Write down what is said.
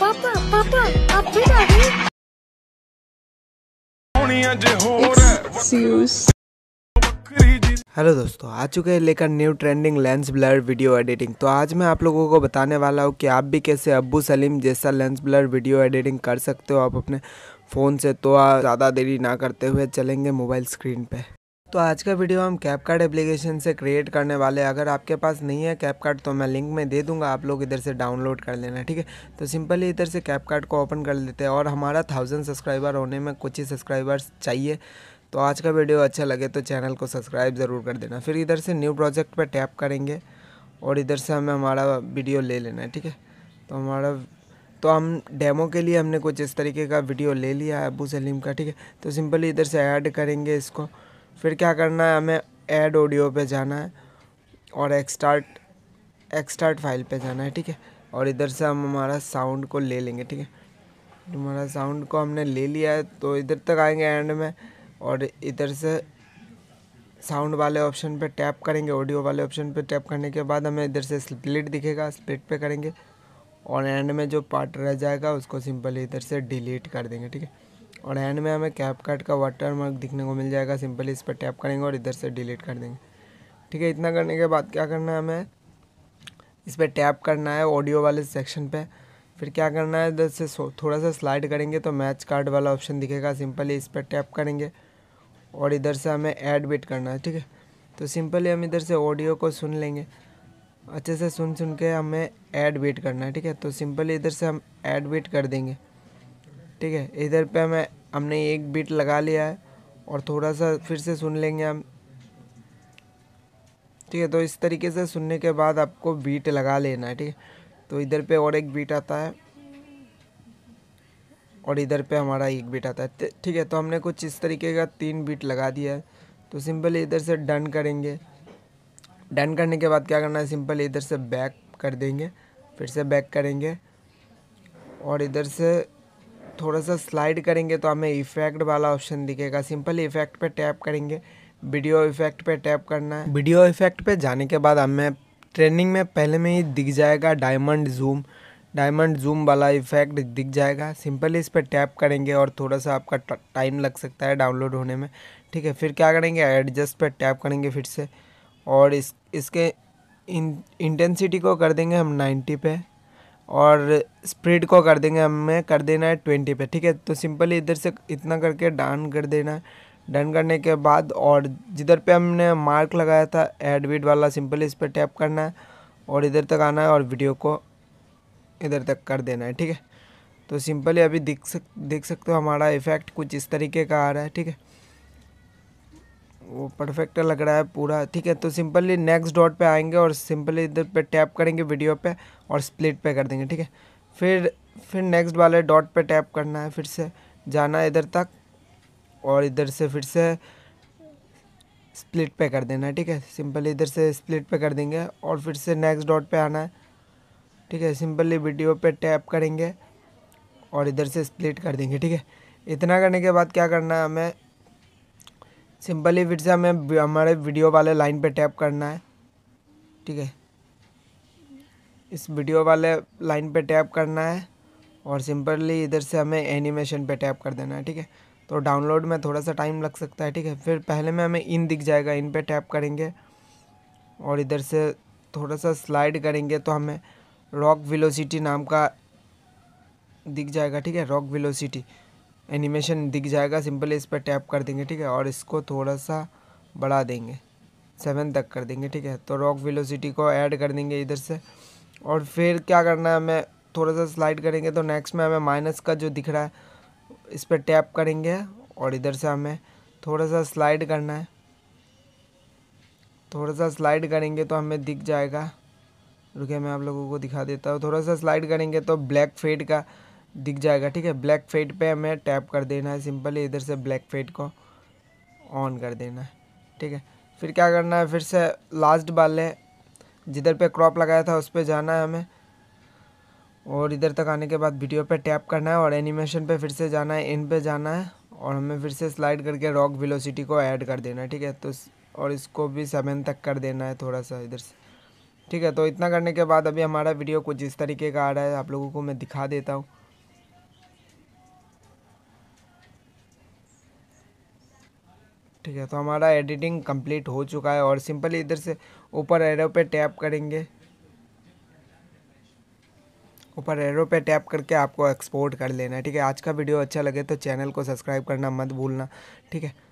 hello दोस्तों आ चुके हैं लेकर new trending lens blur video editing तो आज मैं आप लोगों को बताने वाला हूँ कि आप भी कैसे अब्बू सलीम जैसा लेंस ब्लर वीडियो एडिटिंग कर सकते हो आप अपने फ़ोन से तो ज़्यादा देरी ना करते हुए चलेंगे मोबाइल स्क्रीन पे तो आज का वीडियो हम कैप कार्ड एप्लीकेशन से क्रिएट करने वाले हैं अगर आपके पास नहीं है कैप कार्ड तो मैं लिंक में दे दूंगा आप लोग इधर से डाउनलोड कर लेना ठीक है तो सिंपली इधर से कैप कार्ड को ओपन कर लेते हैं और हमारा थाउजेंड सब्सक्राइबर होने में कुछ ही सब्सक्राइबर्स चाहिए तो आज का वीडियो अच्छा लगे तो चैनल को सब्सक्राइब ज़रूर कर देना फिर इधर से न्यू प्रोजेक्ट पर टैप करेंगे और इधर से हमें हमारा वीडियो ले लेना है ठीक है तो हमारा तो हम डेमो के लिए हमने कुछ इस तरीके का वीडियो ले लिया है अबू सलीम का ठीक है तो सिंपली इधर से ऐड करेंगे इसको फिर क्या करना है हमें एड ऑडियो पे जाना है और एक्सटार्ट एक्सटार्ट फाइल पे जाना है ठीक है और इधर से हम हमारा साउंड को ले लेंगे ठीक है हमारा साउंड को हमने ले लिया है तो इधर तक आएंगे एंड में और इधर से साउंड वाले ऑप्शन पे टैप करेंगे ऑडियो वाले ऑप्शन पे टैप करने के बाद हमें इधर से स्प्लिट दिखेगा स्प्लिट पे करेंगे और एंड में जो पार्ट रह जाएगा उसको सिंपली इधर से डिलीट कर देंगे ठीक है और एंड में हमें कैप काट का वाटर मार्क दिखने को मिल जाएगा सिंपली इस पर टैप करेंगे और इधर से डिलीट कर देंगे ठीक है इतना करने के बाद क्या करना है हमें इस पर टैप करना है ऑडियो वाले सेक्शन पे फिर क्या करना है इधर से थोड़ा सा स्लाइड करेंगे तो मैच कार्ड वाला ऑप्शन दिखेगा सिंपली इस पर टैप करेंगे और इधर से हमें ऐड बिट करना है ठीक है तो सिंपली हम इधर से ऑडियो को सुन लेंगे अच्छे से सुन सुन के हमें ऐड बिट करना है ठीक है तो सिंपली इधर से हम ऐड बिट कर देंगे ठीक है इधर पे हमें हमने एक बीट लगा लिया है और थोड़ा सा फिर से सुन लेंगे हम ठीक है तो इस तरीके से सुनने के बाद आपको बीट लगा लेना है ठीक है तो इधर पे और एक बीट आता है और इधर पे हमारा एक बीट आता है ठीक है तो हमने कुछ इस तरीके का तीन बीट लगा दिया है तो सिंपल इधर से डन करेंगे डन करने के बाद क्या करना है सिंपल इधर से बैक कर देंगे फिर से बैक करेंगे और इधर से थोड़ा सा स्लाइड करेंगे तो हमें इफेक्ट वाला ऑप्शन दिखेगा सिंपल इफेक्ट पे टैप करेंगे वीडियो इफेक्ट पे टैप करना है वीडियो इफेक्ट पे जाने के बाद हमें ट्रेनिंग में पहले में ही दिख जाएगा डायमंड जूम डायमंड जूम वाला इफेक्ट दिख जाएगा सिंपली इस पर टैप करेंगे और थोड़ा सा आपका टाइम लग सकता है डाउनलोड होने में ठीक है फिर क्या करेंगे एडजस्ट पर टैप करेंगे फिर से और इस इसके इंटेंसिटी को कर देंगे हम 90 पे और स्प्रेड को कर देंगे हमें कर देना है ट्वेंटी पे ठीक है तो सिंपली इधर से इतना करके डन कर देना है डन करने के बाद और जिधर पे हमने मार्क लगाया था एडविड वाला सिंपली इस पर टैप करना है और इधर तक आना है और वीडियो को इधर तक कर देना है ठीक है तो सिंपली अभी दिख सक देख सकते हो हमारा इफ़ेक्ट कुछ इस तरीके का आ रहा है ठीक है वो परफेक्ट लग रहा है पूरा ठीक है तो सिंपली नेक्स्ट डॉट पे आएंगे और सिंपली इधर पे टैप करेंगे वीडियो पे और स्प्लिट पे कर देंगे ठीक है फिर फिर नेक्स्ट वाले डॉट पे टैप करना है फिर से जाना इधर तक और इधर से फिर से स्प्लिट पे कर देना है ठीक है सिंपली इधर से स्प्लिट पे कर देंगे और फिर से नेक्स्ट डॉट पर आना है ठीक है सिंपली वीडियो पर टैप करेंगे और इधर से स्प्लिट कर देंगे ठीक है इतना करने के बाद क्या करना है हमें सिंपली फिर से हमें हमारे वीडियो वाले लाइन पे टैप करना है ठीक है इस वीडियो वाले लाइन पे टैप करना है और सिंपली इधर से हमें एनिमेशन पे टैप कर देना है ठीक है तो डाउनलोड में थोड़ा सा टाइम लग सकता है ठीक है फिर पहले में हमें इन दिख जाएगा इन पे टैप करेंगे और इधर से थोड़ा सा स्लाइड करेंगे तो हमें रॉक विलोसिटी नाम का दिख जाएगा ठीक है रॉक विलोसिटी एनिमेशन दिख जाएगा सिंपली इस पर टैप कर देंगे ठीक है और इसको थोड़ा सा बढ़ा देंगे सेवन तक कर देंगे ठीक है तो रॉक वेलोसिटी को ऐड कर देंगे इधर से और फिर क्या करना है हमें थोड़ा सा स्लाइड करेंगे तो नेक्स्ट में हमें माइनस का जो दिख रहा है इस पर टैप करेंगे और इधर से हमें थोड़ा सा स्लाइड करना है थोड़ा सा स्लाइड करेंगे तो हमें दिख जाएगा रुके मैं आप लोगों को दिखा देता हूँ थोड़ा सा स्लाइड करेंगे तो ब्लैक फेड का दिख जाएगा ठीक है ब्लैक फेड पे हमें टैप कर देना है सिंपली इधर से ब्लैक फेड को ऑन कर देना है ठीक है फिर क्या करना है फिर से लास्ट वाले जिधर पे क्रॉप लगाया था उस पर जाना है हमें और इधर तक आने के बाद वीडियो पे टैप करना है और एनिमेशन पे फिर से जाना है इन पे जाना है और हमें फिर से स्लाइड करके रॉक वेलोसिटी को ऐड कर देना है ठीक है तो और इसको भी सेवन तक कर देना है थोड़ा सा इधर से ठीक है तो इतना करने के बाद अभी हमारा वीडियो कुछ इस तरीके का आ रहा है आप लोगों को मैं दिखा देता हूँ ठीक है तो हमारा एडिटिंग कंप्लीट हो चुका है और सिंपली इधर से ऊपर एरो पे टैप करेंगे ऊपर एरो पे टैप करके आपको एक्सपोर्ट कर लेना है ठीक है आज का वीडियो अच्छा लगे तो चैनल को सब्सक्राइब करना मत भूलना ठीक है